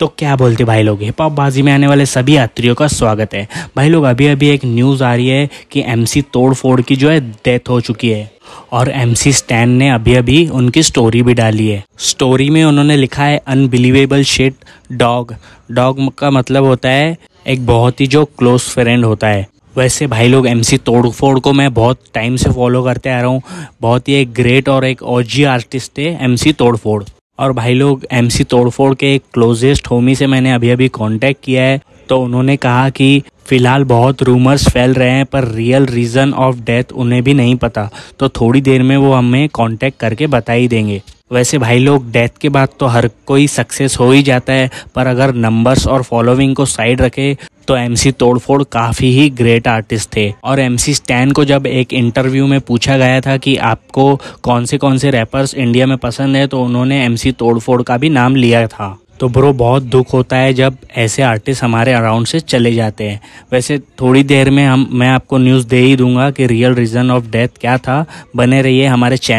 तो क्या बोलते भाई लोग हिप हॉप बाजी में आने वाले सभी यात्रियों का स्वागत है भाई लोग अभी अभी एक न्यूज़ आ रही है कि एमसी तोड़फोड़ की जो है डेथ हो चुकी है और एम सी स्टैन ने अभी अभी उनकी स्टोरी भी डाली है स्टोरी में उन्होंने लिखा है अनबिलीवेबल शिट डॉग डॉग का मतलब होता है एक बहुत ही जो क्लोज फ्रेंड होता है वैसे भाई लोग एम सी तोड़फोड़ को मैं बहुत टाइम से फॉलो करते आ रहा हूँ बहुत ही एक ग्रेट और एक ओजी आर्टिस्ट थे एम सी तोड़फोड़ और भाई लोग एम सी तोड़फोड़ के एक क्लोजेस्ट होमी से मैंने अभी अभी कांटेक्ट किया है तो उन्होंने कहा कि फिलहाल बहुत रूमर्स फैल रहे हैं पर रियल रीज़न ऑफ डेथ उन्हें भी नहीं पता तो थोड़ी देर में वो हमें कांटेक्ट करके बता ही देंगे वैसे भाई लोग डेथ के बाद तो हर कोई सक्सेस हो ही जाता है पर अगर नंबर्स और फॉलोविंग को साइड रखे तो एमसी तोड़फोड़ काफ़ी ही ग्रेट आर्टिस्ट थे और एमसी स्टैन को जब एक इंटरव्यू में पूछा गया था कि आपको कौन से कौन से रैपर्स इंडिया में पसंद है तो उन्होंने एमसी तोड़फोड़ का भी नाम लिया था तो ब्रो बहुत दुख होता है जब ऐसे आर्टिस्ट हमारे अराउंड से चले जाते हैं वैसे थोड़ी देर में हम मैं आपको न्यूज़ दे ही दूंगा कि रियल रीज़न ऑफ डेथ क्या था बने रहिए हमारे चैनल